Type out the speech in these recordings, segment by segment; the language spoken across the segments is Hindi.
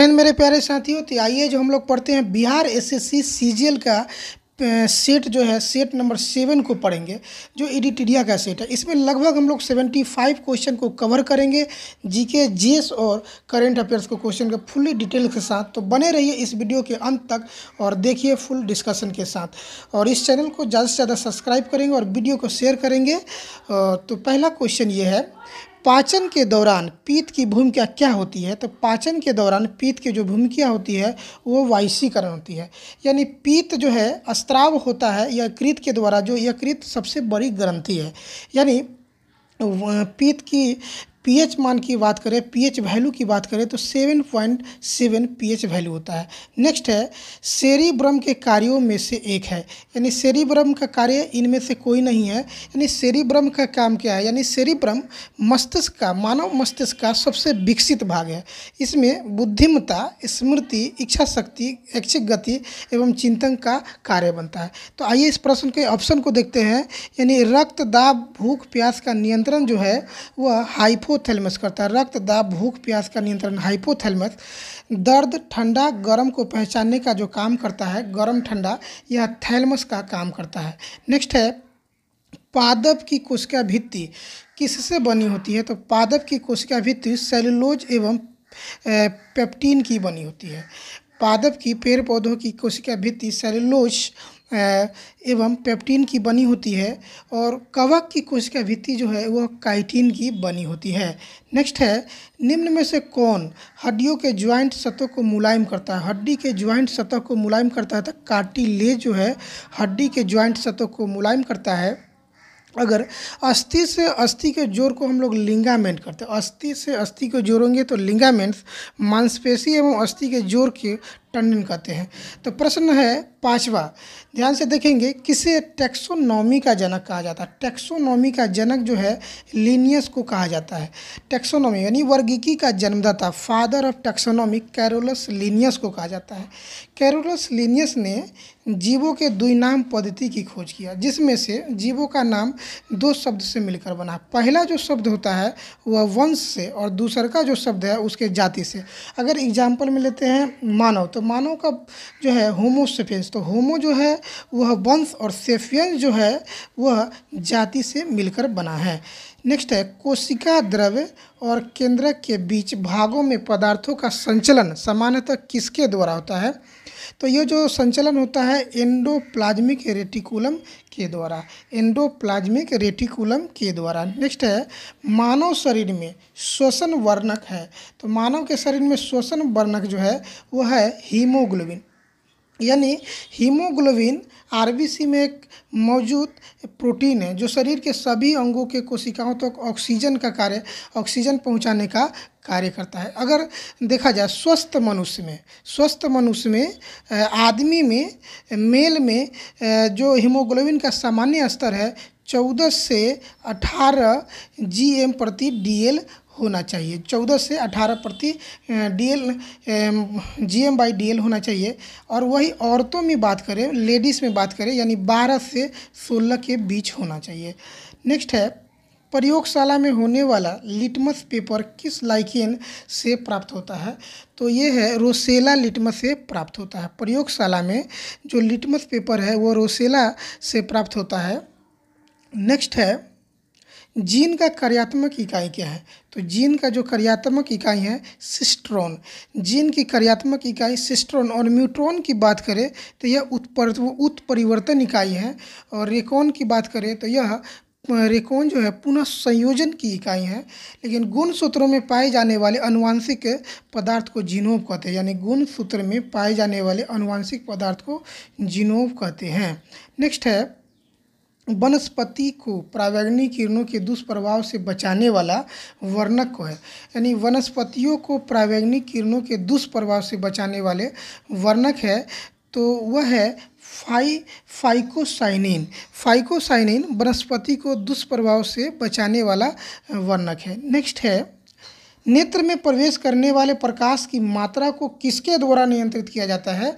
एन मेरे प्यारे साथियों तो आइए जो हम लोग पढ़ते हैं बिहार एसएससी सीजीएल का सेट जो है सेट नंबर सेवन को पढ़ेंगे जो एडिटिडिया का सेट है इसमें लगभग हम लोग सेवेंटी फाइव क्वेश्चन को कवर करेंगे जीके जीएस और करंट अफेयर्स को क्वेश्चन का फुल्ली डिटेल के साथ तो बने रहिए इस वीडियो के अंत तक और देखिए फुल डिस्कशन के साथ और इस चैनल को ज़्यादा से ज़्यादा सब्सक्राइब करेंगे और वीडियो को शेयर करेंगे तो पहला क्वेश्चन ये है पाचन के दौरान पीत की भूमिका क्या होती है तो पाचन के दौरान पीत की जो भूमिका होती है वो वायसीकरण होती है यानी पीत जो है अस्त्राव होता है यकृत के द्वारा जो यकृत सबसे बड़ी ग्रंथि है यानी पीत की पीएच मान की बात करें पीएच वैल्यू की बात करें तो 7.7 पीएच वैल्यू होता है नेक्स्ट है सेरिब्रम के कार्यों में से एक है यानी सेरिब्रम का कार्य इनमें से कोई नहीं है यानी सेरिब्रम का काम क्या है यानी सेरिब्रम मस्तिष्क का मानव मस्तिष्क का सबसे विकसित भाग है इसमें बुद्धिमता स्मृति इच्छा शक्ति ऐच्छिक गति एवं चिंतन का कार्य बनता है तो आइए इस प्रश्न के ऑप्शन को देखते हैं यानी रक्त दाब भूख प्यास का नियंत्रण जो है वह हाइपो हाइपोथैलेमस करता है रक्त दाब भूख प्यास का नियंत्रण हाइपोथैलेमस दर्द ठंडा गर्म को पहचानने का जो काम करता है गर्म ठंडा यह थैलमस का काम करता है नेक्स्ट है पादप की कोशिका भित्ति किससे बनी होती है तो पादप की कोशिका भित्ति सेलुलोज एवं पेप्टीन की बनी होती है पादप की पेड़ पौधों की कोशिका भित्ति सेलुलोज एवं पेप्टीन की बनी होती है और कवक की कोशिका भित्ति जो है वह काइटिन की बनी होती है नेक्स्ट है निम्न में से कौन हड्डियों के ज्वाइंट सतह को मुलायम करता है हड्डी के ज्वाइंट सतह को मुलायम करता है तो कार्टिलेज जो है हड्डी के ज्वाइंट सतह को मुलायम करता है अगर अस्थि से अस्थि के जोर को हम लोग लिंगामेंट करते हैं अस्थि से अस्थि को जोड़ेंगे तो लिंगामेंट्स मांसपेशी एवं अस्थि के जोर के टंडन कहते हैं तो प्रश्न है पांचवा ध्यान से देखेंगे किसे टैक्सोनॉमी का जनक कहा जाता है टैक्सोनॉमी का जनक जो है लीनियस को कहा जाता है टैक्सोनॉमी यानी वर्गीकी का जन्मदाता father of taxonomy Carolus Linnaeus को कहा जाता है कैरोलस लीनियस ने जीवों के दुई नाम पद्धति की खोज किया जिसमें से जीवों का नाम दो शब्द से मिलकर बना पहला जो शब्द होता है वह वंश से और दूसर का जो शब्द है उसके जाति से अगर एग्जाम्पल में लेते हैं मानव तो मानव का जो है होमोसेफियंस तो होमो जो है वह वंश और सेफियंस जो है वह जाति से मिलकर बना है नेक्स्ट है कोशिका द्रव्य और केंद्रक के बीच भागों में पदार्थों का संचलन सामान्यतः किसके द्वारा होता है तो ये जो संचलन होता है एंडोप्लाज्मिक रेटिकुलम के द्वारा एंडोप्लाज्मिक रेटिकुलम के द्वारा नेक्स्ट है मानव शरीर में श्वसन वर्णक है तो मानव के शरीर में श्वसन वर्णक जो है वो है हीमोग्लोबिन यानी हीमोग्लोबिन आरबीसी में एक मौजूद प्रोटीन है जो शरीर के सभी अंगों के कोशिकाओं तक तो ऑक्सीजन का कार्य ऑक्सीजन पहुंचाने का कार्य करता है अगर देखा जाए स्वस्थ मनुष्य में स्वस्थ मनुष्य में आदमी में मेल में जो हीमोग्लोबिन का सामान्य स्तर है चौदह से अठारह जी एम प्रति डी एल होना चाहिए चौदह से अठारह प्रति D L G M by D L होना चाहिए और वही औरतों में बात करें लेडीज़ में बात करें यानी बारह से सोलह के बीच होना चाहिए नेक्स्ट है प्रयोगशाला में होने वाला लिटमस पेपर किस लाइकेन से प्राप्त होता है तो ये है रोसेला लिटमस से प्राप्त होता है प्रयोगशाला में जो लिटमस पेपर है वो रोसेला से प्राप्त होता है नेक्स्ट है जीन का कार्यात्मक इकाई क्या है तो जीन का जो कार्यात्मक इकाई है सिस्ट्रॉन जीन की कार्यात्मक इकाई सिस्ट्रॉन और म्यूट्रॉन की बात करें तो यह उत्पर उत्परिवर्तन इकाई है और रेकॉन की बात करें तो यह रेकॉन जो है पुनः संयोजन की इकाई है लेकिन गुण सूत्रों में पाए जाने वाले अनुवांशिक पदार्थ को जीनोव कहते हैं यानी गुण सूत्र में पाए जाने वाले अनुवांशिक पदार्थ को जीनोव कहते हैं नेक्स्ट है वनस्पति को प्रावैग्निक किरणों के दुष्प्रभाव से बचाने वाला वर्णक है यानी वनस्पतियों को प्रावैग्निक किरणों के दुष्प्रभाव से बचाने वाले वर्णक है तो वह है फाइ फाइकोसाइनिन फाइकोसाइनिन वनस्पति को दुष्प्रभाव से बचाने वाला वर्णक है नेक्स्ट है नेत्र में प्रवेश करने वाले प्रकाश की मात्रा को किसके द्वारा नियंत्रित किया जाता है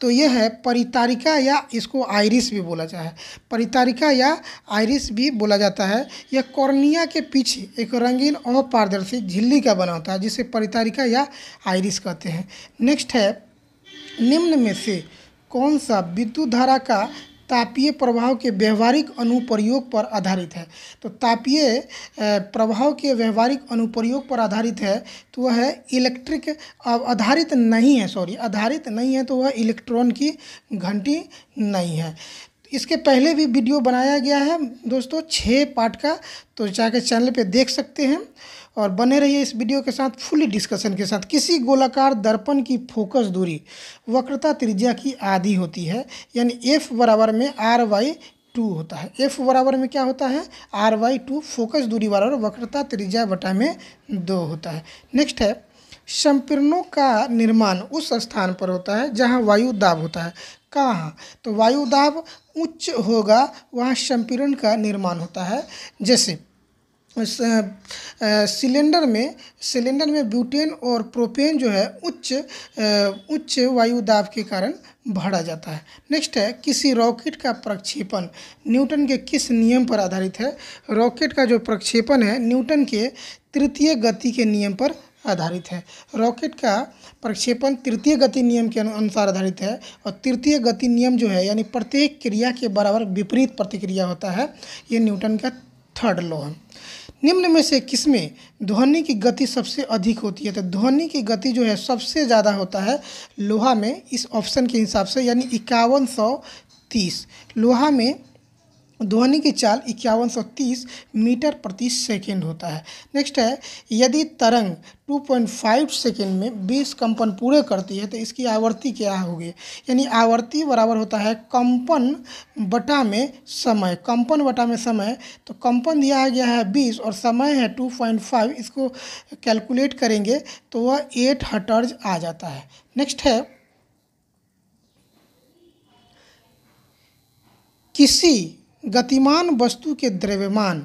तो ये है परितारिका या इसको आयरिस भी बोला जाए परितारिका या आयरिस भी बोला जाता है यह कॉर्निया के पीछे एक रंगीन और पारदर्शी झिल्ली का बना होता है जिसे परितारिका या आयरिस कहते हैं नेक्स्ट है निम्न में से कौन सा विद्युत धारा का तापीय प्रभाव के व्यवहारिक अनुप्रयोग पर आधारित है तो तापीय प्रभाव के व्यवहारिक अनुप्रयोग पर आधारित है तो वह इलेक्ट्रिक आधारित नहीं है सॉरी आधारित नहीं है तो वह इलेक्ट्रॉन की घंटी नहीं है इसके पहले भी वीडियो बनाया गया है दोस्तों छः पार्ट का तो जाकर चैनल पर देख सकते हैं और बने रहिए इस वीडियो के साथ फुली डिस्कशन के साथ किसी गोलाकार दर्पण की फोकस दूरी वक्रता त्रिज्या की आधी होती है यानी एफ बराबर में आर वाई टू होता है एफ बराबर में क्या होता है आर वाई टू फोकस दूरी बराबर वक्रता त्रिज्या बटा में दो होता है नेक्स्ट है संपीर्णों का निर्माण उस स्थान पर होता है जहाँ वायु दाब होता है कहाँ तो वायु दाब उच्च होगा वहाँ संपीर्ण का निर्माण होता है जैसे सिलेंडर में सिलेंडर में ब्यूटेन और प्रोपेन जो है उच्च उच्च वायु दाब के कारण भरा जाता है नेक्स्ट है किसी रॉकेट का प्रक्षेपण न्यूटन के किस नियम पर आधारित है रॉकेट का जो प्रक्षेपण है न्यूटन के तृतीय गति के नियम पर आधारित है रॉकेट का प्रक्षेपण तृतीय गति नियम के अनुसार आधारित है और तृतीय गति नियम जो है यानी प्रत्येक क्रिया के बराबर विपरीत प्रतिक्रिया होता है ये न्यूटन का थर्ड लॉ है निम्न में से किस में ध्वनि की गति सबसे अधिक होती है तो ध्वनि की गति जो है सबसे ज़्यादा होता है लोहा में इस ऑप्शन के हिसाब से यानी इक्यावन सौ तीस लोहा में ध्वनि की चाल इक्यावन सौ तीस मीटर प्रति सेकेंड होता है नेक्स्ट है यदि तरंग 2.5 सेकेंड में 20 कंपन पूरे करती है तो इसकी आवृत्ति क्या होगी यानी आवृत्ति बराबर होता है कंपन बटा में समय कंपन बटा में समय तो कंपन दिया गया है 20 और समय है 2.5 इसको कैलकुलेट करेंगे तो वह एट हटर्ज आ जाता है नेक्स्ट है किसी गतिमान वस्तु के द्रव्यमान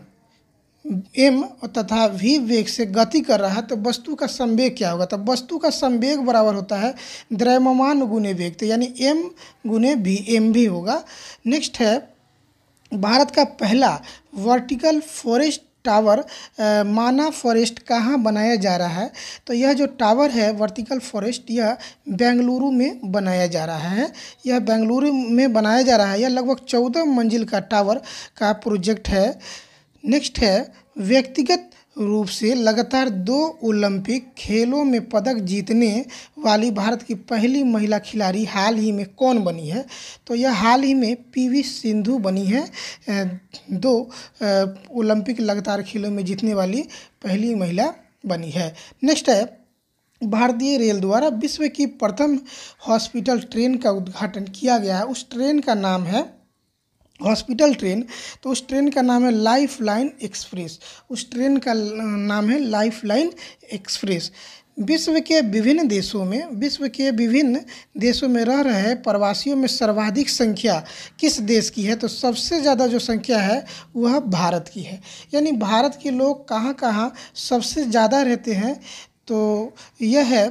एम तथा वी वेग से गति कर रहा है तो वस्तु का संवेग क्या होगा तो वस्तु का संवेग बराबर होता है द्रव्यमान गुने वेग तो यानी एम गुने भी एम भी होगा नेक्स्ट है भारत का पहला वर्टिकल फॉरेस्ट टावर माना फॉरेस्ट कहाँ बनाया जा रहा है तो यह जो टावर है वर्टिकल फॉरेस्ट यह बेंगलुरु में बनाया जा रहा है यह बेंगलुरु में बनाया जा रहा है यह लगभग चौदह मंजिल का टावर का प्रोजेक्ट है नेक्स्ट है व्यक्तिगत रूप से लगातार दो ओलंपिक खेलों में पदक जीतने वाली भारत की पहली महिला खिलाड़ी हाल ही में कौन बनी है तो यह हाल ही में पीवी सिंधु बनी है दो ओलंपिक लगातार खेलों में जीतने वाली पहली महिला बनी है नेक्स्ट है भारतीय रेल द्वारा विश्व की प्रथम हॉस्पिटल ट्रेन का उद्घाटन किया गया है उस ट्रेन का नाम है हॉस्पिटल ट्रेन तो उस ट्रेन का नाम है लाइफ लाइन एक्सप्रेस उस ट्रेन का नाम है लाइफ लाइन एक्सप्रेस विश्व के विभिन्न देशों में विश्व के विभिन्न देशों में रह रहे प्रवासियों में सर्वाधिक संख्या किस देश की है तो सबसे ज़्यादा जो संख्या है वह भारत की है यानी भारत के लोग कहाँ कहाँ सबसे ज़्यादा रहते हैं तो यह है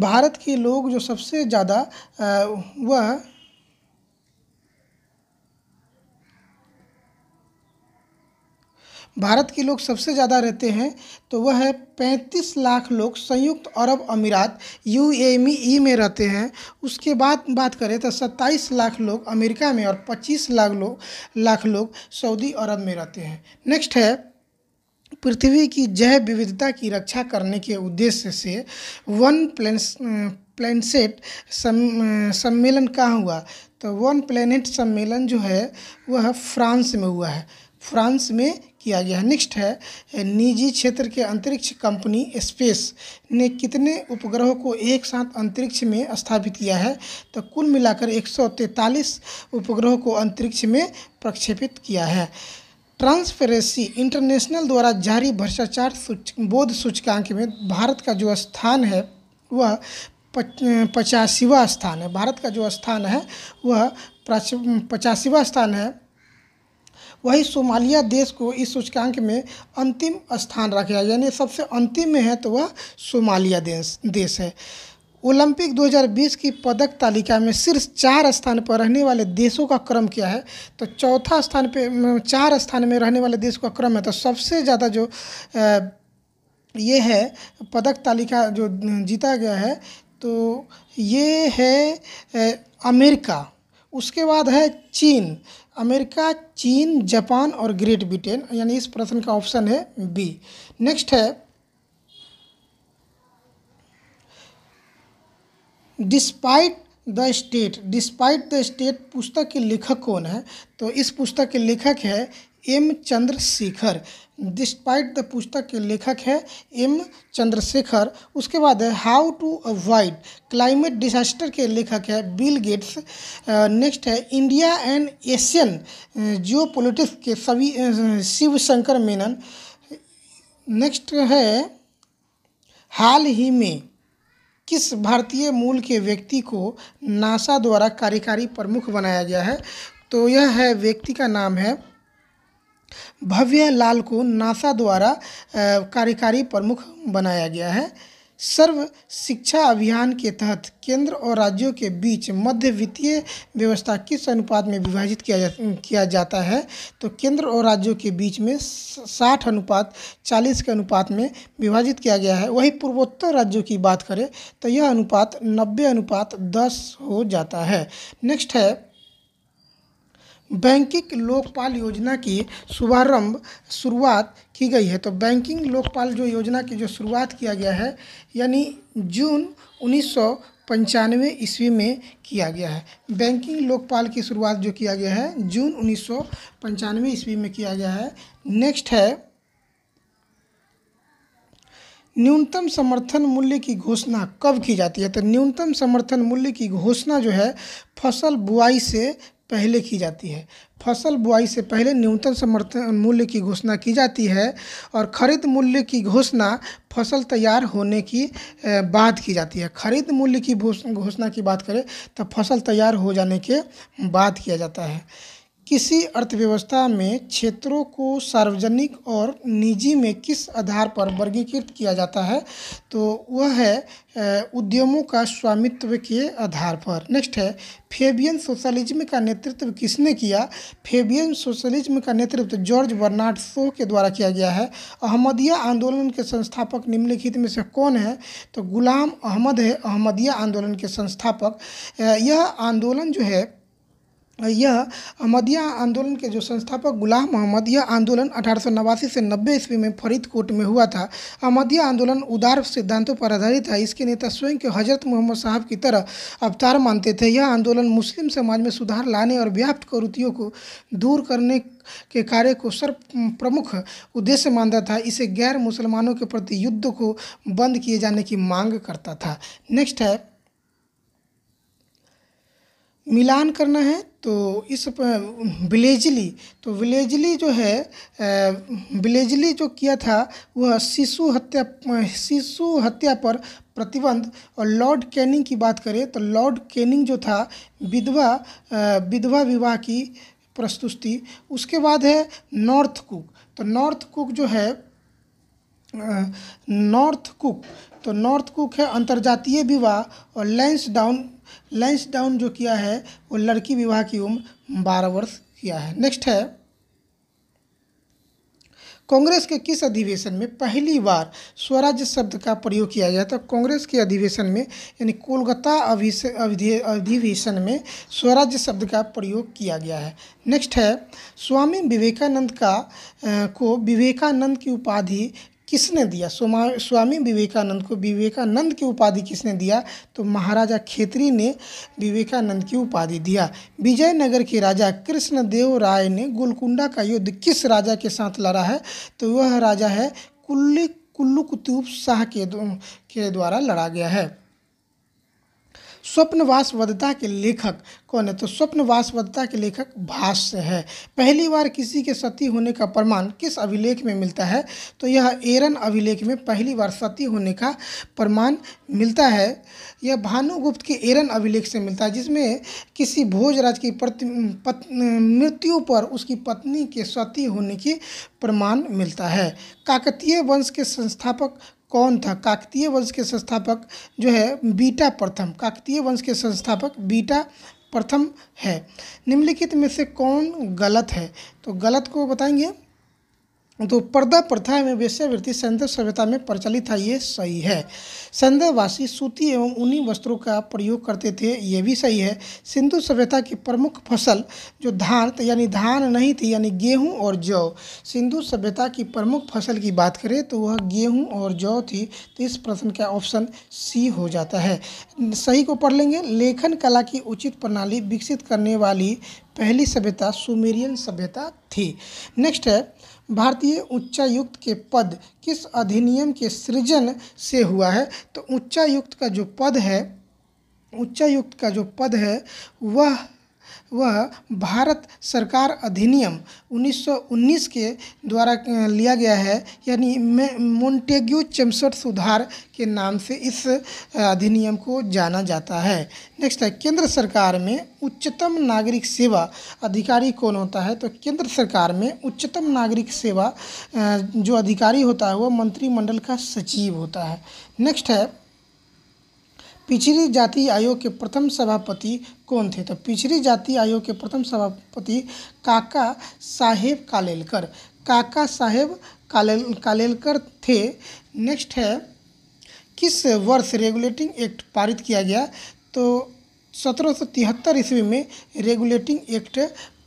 भारत के लोग जो सबसे ज़्यादा वह भारत के लोग सबसे ज़्यादा रहते हैं तो वह है पैंतीस लाख लोग संयुक्त अरब अमीरात यू ई में रहते हैं उसके बाद बात करें तो सत्ताईस लाख लोग अमेरिका में और पच्चीस लाख लोग लाख लोग सऊदी अरब में रहते हैं नेक्स्ट है पृथ्वी की जैव विविधता की रक्षा करने के उद्देश्य से वन प्लेन्स प्लेनसेट सम्मेलन कहाँ हुआ तो वन प्लेनेट सम्मेलन जो है वह फ्रांस में हुआ है फ्रांस में किया गया नेक्स्ट है निजी क्षेत्र के अंतरिक्ष कंपनी स्पेस ने कितने उपग्रहों को एक साथ अंतरिक्ष में स्थापित किया है तो कुल मिलाकर 143 उपग्रहों को अंतरिक्ष में प्रक्षेपित किया है ट्रांसपेरेंसी इंटरनेशनल द्वारा जारी भ्रष्टाचार सूच बोध सूचकांक में भारत का जो स्थान है वह पचासीवा स्थान है भारत का जो स्थान है वह पचासीवा स्थान है वही सोमालिया देश को इस सूचकांक में अंतिम स्थान रखेगा है यानी सबसे अंतिम में है तो वह सोमालिया देश देश है ओलंपिक 2020 की पदक तालिका में सिर्फ चार स्थान पर रहने वाले देशों का क्रम क्या है तो चौथा स्थान पे चार स्थान में रहने वाले देश का क्रम है तो सबसे ज़्यादा जो ये है पदक तालिका जो जीता गया है तो ये है अमेरिका उसके बाद है चीन अमेरिका चीन जापान और ग्रेट ब्रिटेन यानी इस प्रश्न का ऑप्शन है बी नेक्स्ट है despite the state despite the state पुस्तक के लेखक कौन है तो इस पुस्तक के लेखक है एम चंद्रशेखर डिस्पाइट द पुस्तक के लेखक है एम चंद्रशेखर उसके बाद है how to avoid climate disaster के लेखक है बिल गेट्स नेक्स्ट है India and Asian geopolitics के सभी शिवशंकर मेनन नेक्स्ट है हाल ही में किस भारतीय मूल के व्यक्ति को नासा द्वारा कार्यकारी प्रमुख बनाया गया है तो यह है व्यक्ति का नाम है भव्य लाल को नासा द्वारा कार्यकारी प्रमुख बनाया गया है सर्व शिक्षा अभियान के तहत केंद्र और राज्यों के बीच मध्य वित्तीय व्यवस्था किस अनुपात में विभाजित किया जा किया जाता है तो केंद्र और राज्यों के बीच में साठ अनुपात चालीस के अनुपात में विभाजित किया गया है वही पूर्वोत्तर राज्यों की बात करें तो यह अनुपात नब्बे अनुपात दस हो जाता है नेक्स्ट है बैंकिंग लोकपाल योजना की शुभारंभ शुरुआत की गई है तो बैंकिंग लोकपाल जो योजना की जो शुरुआत किया गया है यानी जून उन्नीस सौ पंचानवे ईस्वी में किया गया है बैंकिंग लोकपाल की शुरुआत जो किया गया है जून उन्नीस सौ पंचानवे ईस्वी में किया गया है नेक्स्ट है न्यूनतम समर्थन मूल्य की घोषणा कब की जाती है तो न्यूनतम समर्थन मूल्य की घोषणा जो है फसल बुआई से पहले की जाती है फसल बुआई से पहले न्यूनतम समर्थन मूल्य की घोषणा की जाती है और खरीद मूल्य की घोषणा फसल तैयार होने की बाद की जाती है खरीद मूल्य की घोषणा की बात करें तो फसल तैयार हो जाने के बाद किया जाता है किसी अर्थव्यवस्था में क्षेत्रों को सार्वजनिक और निजी में किस आधार पर वर्गीकृत किया जाता है तो वह है उद्यमों का स्वामित्व के आधार पर नेक्स्ट है फेबियन सोशलिज्म का नेतृत्व किसने किया फेबियन सोशलिज्म का नेतृत्व जॉर्ज बर्नार्ड शो के द्वारा किया गया है अहमदिया आंदोलन के संस्थापक निम्नलिखित में से कौन है तो गुलाम अहमद है अहमदिया आंदोलन के संस्थापक यह आंदोलन जो है यह अहमदिया आंदोलन के जो संस्थापक गुलाम मोहम्मद यह आंदोलन अठारह से नब्बे ईस्वी में फरीदकोट में हुआ था अहमदिया आंदोलन उदार सिद्धांतों पर आधारित था इसके नेता स्वयं के हजरत मोहम्मद साहब की तरह अवतार मानते थे यह आंदोलन मुस्लिम समाज में सुधार लाने और व्याप्त करुतियों को दूर करने के कार्य को सर्व प्रमुख उद्देश्य मानता था इसे गैर मुसलमानों के प्रति युद्ध को बंद किए जाने की मांग करता था नेक्स्ट है मिलान करना है तो इस विलेजली तो विलेजली जो है विलेजली जो किया था वह शिशु हत्या शिशु हत्या पर प्रतिबंध और लॉर्ड कैनिंग की बात करें तो लॉर्ड कैनिंग जो था विधवा विधवा विवाह की प्रस्तुति उसके बाद है नॉर्थ कुक तो नॉर्थ कुक जो है नॉर्थ कुक तो नॉर्थ कुक है अंतर्जातीय विवाह और लैंस डाउन लंच डाउन जो किया है वो लड़की विवाह की उम्र बारह वर्ष किया है नेक्स्ट है कांग्रेस के किस अधिवेशन में पहली बार स्वराज्य शब्द का प्रयोग किया गया था कांग्रेस के अधिवेशन में यानी कोलकाता अधिवेशन में स्वराज्य शब्द का प्रयोग किया गया है नेक्स्ट है स्वामी विवेकानंद का आ, को विवेकानंद की उपाधि किसने दिया स्वामी विवेकानंद को विवेकानंद की उपाधि किसने दिया तो महाराजा खेतरी ने विवेकानंद की उपाधि दिया विजयनगर के राजा कृष्णदेव राय ने गोलकुंडा का युद्ध किस राजा के साथ लड़ा है तो वह राजा है कुल्ली कुल्लू कुतुब शाह के के द्वारा लड़ा गया है वासवदता के लेखक कौन है तो वासवदता के लेखक भाष्य है पहली बार किसी के सती होने का प्रमाण किस अभिलेख में मिलता है तो यह एरन अभिलेख में पहली बार सती होने का प्रमाण मिलता है यह भानुगुप्त के एरन अभिलेख से मिलता है जिसमें किसी भोजराज की पत, मृत्यु पर उसकी पत्नी के सती होने की प्रमाण मिलता है काकतीय वंश के संस्थापक कौन था काकतीय वंश के संस्थापक जो है बीटा प्रथम काकतीय वंश के संस्थापक बीटा प्रथम है निम्नलिखित में से कौन गलत है तो गलत को बताएंगे तो पर्दा प्रथा में वेश्यावृत्ति संदर्भ सभ्यता में प्रचलित था ये सही है संदर्भवासी सूती एवं ऊनी वस्त्रों का प्रयोग करते थे ये भी सही है सिंधु सभ्यता की प्रमुख फसल जो धान यानी धान नहीं थी यानी गेहूं और जौ सिंधु सभ्यता की प्रमुख फसल की बात करें तो वह गेहूं और जौ थी तो इस प्रश्न का ऑप्शन सी हो जाता है सही को पढ़ लेंगे लेखन कला की उचित प्रणाली विकसित करने वाली पहली सभ्यता सुमेरियन सभ्यता थी नेक्स्ट है भारतीय उच्चायुक्त के पद किस अधिनियम के सृजन से हुआ है तो उच्चायुक्त का जो पद है उच्चायुक्त का जो पद है वह वह भारत सरकार अधिनियम 1919 के द्वारा लिया गया है यानी मोन्टेग्यू चमसट सुधार के नाम से इस अधिनियम को जाना जाता है नेक्स्ट है केंद्र सरकार में उच्चतम नागरिक सेवा अधिकारी कौन होता है तो केंद्र सरकार में उच्चतम नागरिक सेवा जो अधिकारी होता है वह मंत्रिमंडल का सचिव होता है नेक्स्ट है पिछड़ी जाति आयोग के प्रथम सभापति कौन थे तो पिछड़ी जाति आयोग के प्रथम सभापति काका साहेब कालेलकर काका साहेब कालेल कालेलकर थे नेक्स्ट है किस वर्ष रेगुलेटिंग एक्ट पारित किया गया तो सत्रह सौ तिहत्तर ईस्वी में रेगुलेटिंग एक्ट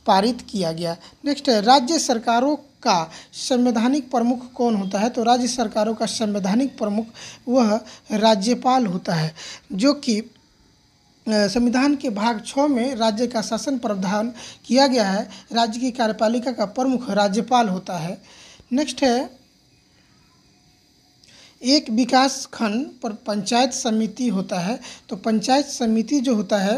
पारित किया गया नेक्स्ट है राज्य सरकारों का संवैधानिक प्रमुख कौन होता है तो राज्य सरकारों का संवैधानिक प्रमुख वह राज्यपाल होता है जो कि संविधान के भाग छः में राज्य का शासन प्रावधान किया गया है राज्य की कार्यपालिका का प्रमुख राज्यपाल होता है नेक्स्ट है एक विकास खंड पर पंचायत समिति होता है तो पंचायत समिति जो होता है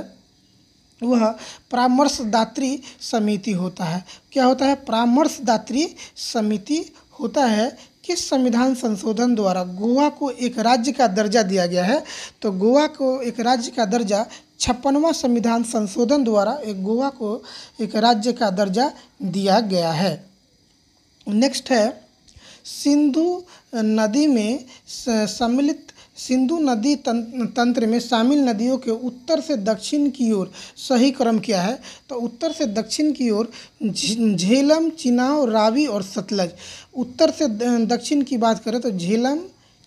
वह परामर्शदात्री समिति होता है क्या होता है परामर्शदात्री समिति होता है किस संविधान संशोधन द्वारा गोवा को एक राज्य का दर्जा दिया गया है तो गोवा को एक राज्य का दर्जा छप्पनवा संविधान संशोधन द्वारा एक गोवा को एक राज्य का दर्जा दिया गया है नेक्स्ट है सिंधु नदी में सम्मिलित सिंधु नदी तंत्र में शामिल नदियों के उत्तर से दक्षिण की ओर सही क्रम क्या है तो उत्तर से दक्षिण की ओर झेलम चिनाव रावी और सतलज उत्तर से दक्षिण की बात करें तो झेलम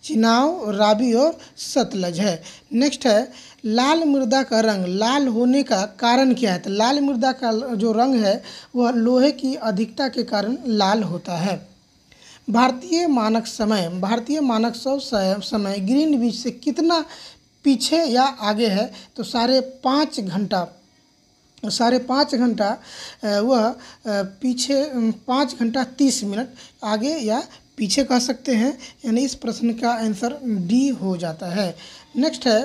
चिनाव रावी और सतलज है नेक्स्ट है लाल मृदा का रंग लाल होने का कारण क्या है तो लाल मृदा का जो रंग है वह लोहे की अधिकता के कारण लाल होता है भारतीय मानक समय भारतीय मानक समय ग्रीन बीच से कितना पीछे या आगे है तो साढ़े पाँच घंटा साढ़े पाँच घंटा वह पीछे पाँच घंटा तीस मिनट आगे या पीछे कह सकते हैं यानी इस प्रश्न का आंसर डी हो जाता है नेक्स्ट है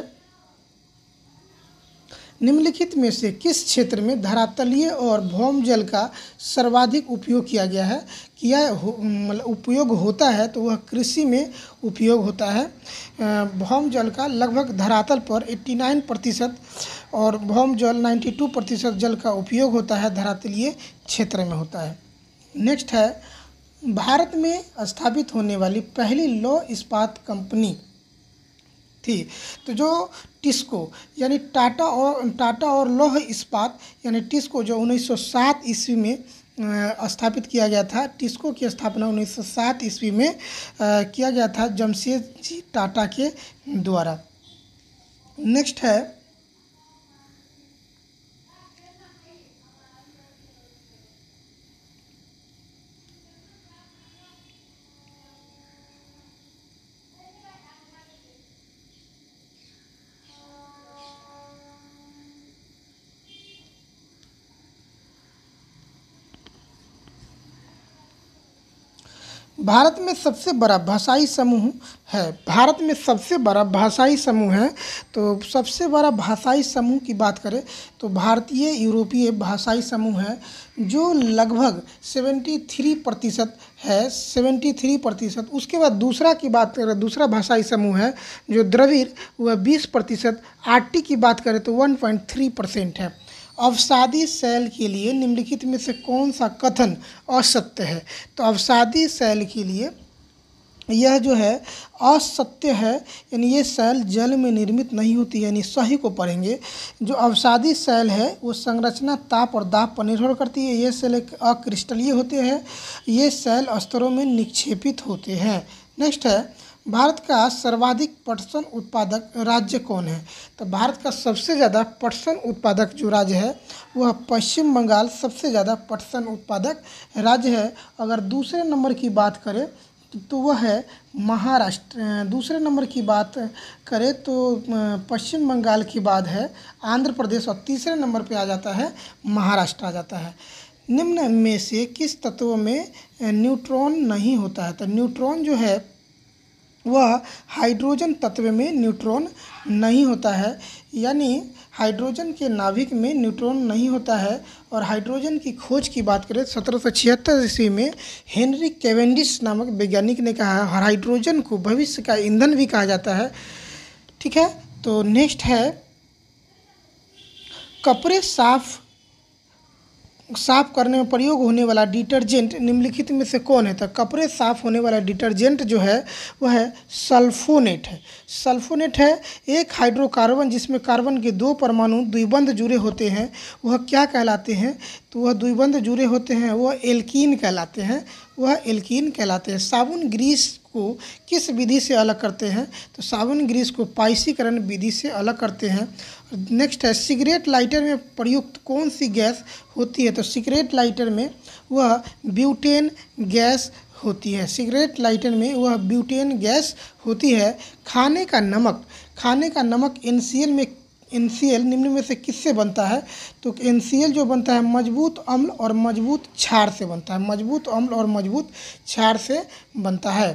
निम्नलिखित में से किस क्षेत्र में धरातलीय और भौम जल का सर्वाधिक उपयोग किया गया है किया हो मतलब उपयोग होता है तो वह कृषि में उपयोग होता है भौम जल का लगभग धरातल पर 89 प्रतिशत और भौम जल 92 प्रतिशत जल का उपयोग होता है धरातलीय क्षेत्र में होता है नेक्स्ट है भारत में स्थापित होने वाली पहली लौ इस्पात कंपनी थी तो जो टिस्को यानी टाटा और टाटा और लौह इस्पात यानी टिस्को जो 1907 ईस्वी में स्थापित किया गया था टिस्को की स्थापना 1907 ईस्वी में किया गया था जमशेद जी टाटा के द्वारा नेक्स्ट है भारत में सबसे बड़ा भाषाई समूह है भारत में सबसे बड़ा भाषाई समूह है तो सबसे बड़ा भाषाई समूह की बात करें तो भारतीय यूरोपीय भाषाई समूह है जो लगभग 73 प्रतिशत है 73 प्रतिशत उसके बाद दूसरा की बात करें दूसरा भाषाई समूह है जो द्रविड़ वह 20 प्रतिशत आर्टी की बात करें तो 1.3 परसेंट है अवसादी शैल के लिए निम्नलिखित में से कौन सा कथन असत्य है तो अवसादी शैल के लिए यह जो है असत्य है यानी ये शैल जल में निर्मित नहीं होती यानी सही को पढ़ेंगे जो अवसादी शैल है वो संरचना ताप और दाप पर निर्भर करती है ये शैल एक अक्रिस्टलीय होते हैं ये शैल स्तरों में निक्षेपित होते हैं नेक्स्ट है भारत का सर्वाधिक पटसन उत्पादक राज्य कौन है तो भारत का सबसे ज़्यादा पटसन उत्पादक जो राज्य है वह पश्चिम बंगाल सबसे ज़्यादा पटसन उत्पादक राज्य है अगर दूसरे नंबर की बात करें तो वह है महाराष्ट्र दूसरे नंबर की बात करें तो पश्चिम बंगाल की बात है आंध्र प्रदेश और तीसरे नंबर पे आ जाता है महाराष्ट्र आ जाता है निम्न में से किस तत्व में न्यूट्रॉन नहीं होता है तो न्यूट्रॉन जो है वह हाइड्रोजन तत्व में न्यूट्रॉन नहीं होता है यानी हाइड्रोजन के नाभिक में न्यूट्रॉन नहीं होता है और हाइड्रोजन की खोज की बात करें सत्रह सौ छिहत्तर ईस्वी में हेनरी कैवेंडिश नामक वैज्ञानिक ने कहा और हाइड्रोजन को भविष्य का ईंधन भी कहा जाता है ठीक है तो नेक्स्ट है कपड़े साफ साफ करने में प्रयोग होने वाला डिटर्जेंट निम्नलिखित में से कौन है तो कपड़े साफ होने वाला डिटर्जेंट जो है वह है सल्फोनेट है सल्फोनेट है एक हाइड्रोकार्बन जिसमें कार्बन के दो परमाणु द्विबंध जुड़े होते हैं वह क्या कहलाते हैं तो वह द्विबंध जुड़े होते हैं वह एल्कीन कहलाते हैं वह एल्कीन कहलाते हैं साबुन ग्रीस को किस विधि से अलग करते हैं तो साबुन ग्रीस को पाइसीकरण विधि से अलग करते हैं नेक्स्ट है सिगरेट लाइटर में प्रयुक्त कौन सी गैस होती है तो सिगरेट लाइटर में वह ब्यूटेन गैस होती है सिगरेट लाइटर में वह ब्यूटेन गैस होती है खाने का नमक खाने का नमक एन में एन निम्न में से किससे बनता है तो एन जो बनता है मजबूत अम्ल और मजबूत छार से बनता है मजबूत अम्ल और मजबूत छार से बनता है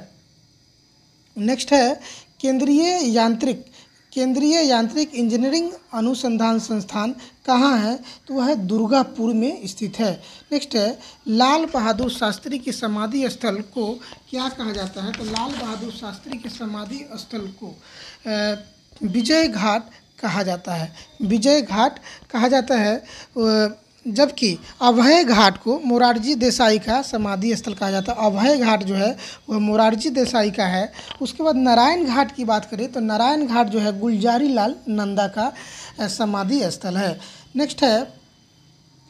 नेक्स्ट है केंद्रीय यांत्रिक केंद्रीय यांत्रिक इंजीनियरिंग अनुसंधान संस्थान कहाँ है तो वह दुर्गापुर में स्थित है नेक्स्ट है लाल बहादुर शास्त्री की समाधि स्थल को क्या कहा जाता है तो लाल बहादुर शास्त्री के समाधि स्थल को विजय घाट कहा जाता है विजय घाट कहा जाता है जबकि अभय घाट को मोरारजी देसाई का समाधि स्थल कहा जाता है अभय घाट जो है वह मोरारजी देसाई का है उसके बाद नारायण घाट की बात करें तो नारायण घाट जो है गुलजारी लाल नंदा का समाधि स्थल है नेक्स्ट है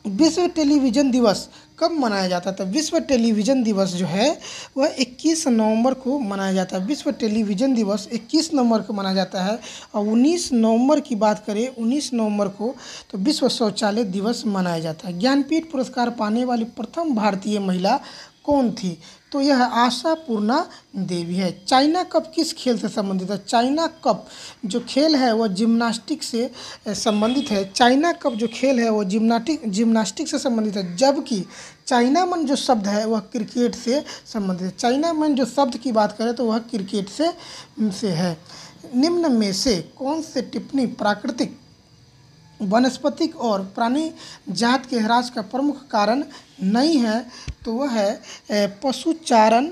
विश्व टेलीविज़न दिवस कब मनाया जाता था विश्व टेलीविज़न दिवस जो है वह 21 नवंबर को मनाया जाता है विश्व टेलीविज़न दिवस 21 नवंबर को मनाया जाता है और 19 नवंबर की बात करें 19 नवंबर को तो विश्व शौचालय दिवस मनाया जाता है ज्ञानपीठ पुरस्कार पाने वाली प्रथम भारतीय महिला कौन थी तो यह आशा पूर्णा देवी है चाइना कप किस खेल से संबंधित है चाइना कप जो खेल है वह जिम्नास्टिक से संबंधित है चाइना कप जो खेल है वह जिम्नाटिक जिम्नास्टिक से संबंधित है जबकि चाइना मन जो शब्द है वह क्रिकेट से संबंधित है चाइना मन जो शब्द की बात करें तो वह क्रिकेट से से है निम्न में से कौन से टिप्पणी प्राकृतिक वनस्पतिक और प्राणी जात के ह्रास का प्रमुख कारण नहीं है तो वह है पशुचारण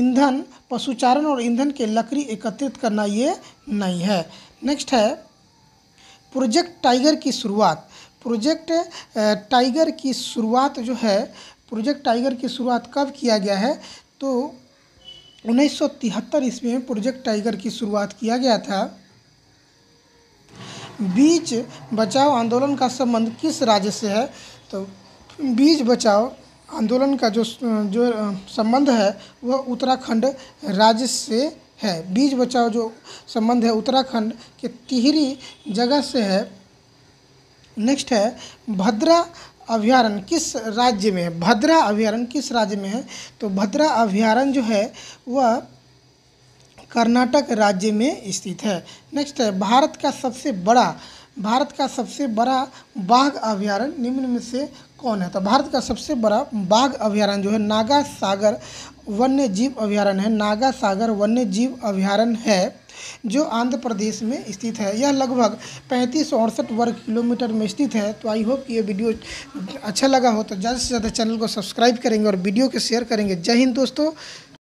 ईंधन पशुचारण और ईंधन के लकड़ी एकत्रित करना ये नहीं है नेक्स्ट है प्रोजेक्ट टाइगर की शुरुआत प्रोजेक्ट टाइगर की शुरुआत जो है प्रोजेक्ट टाइगर की शुरुआत कब किया गया है तो उन्नीस सौ ईस्वी में प्रोजेक्ट टाइगर की शुरुआत किया गया था बीज बचाओ आंदोलन का संबंध किस राज्य से है तो बीज बचाओ आंदोलन का जो जो संबंध है वह उत्तराखंड राज्य से है बीज बचाओ जो संबंध है उत्तराखंड के तिहरी जगह से है नेक्स्ट है भद्रा अभ्यारण्य किस राज्य में है भद्रा अभ्यारण्य किस राज्य में है तो भद्रा अभ्यारण्य जो है वह कर्नाटक राज्य में स्थित है नेक्स्ट है भारत का सबसे बड़ा भारत का सबसे बड़ा बाघ अभ्यारण्य निम्न में से कौन है तो भारत का सबसे बड़ा बाघ अभ्यारण्य जो है नागा सागर वन्य जीव अभ्यारण्य है नागा सागर वन्य जीव अभ्यारण्य है जो आंध्र प्रदेश में स्थित है यह लगभग पैंतीस अड़सठ वर्ग किलोमीटर में स्थित है तो आई होप कि ये वीडियो अच्छा लगा हो तो ज़्यादा से ज़्यादा चैनल को सब्सक्राइब करेंगे और वीडियो को शेयर करेंगे जय हिंद दोस्तों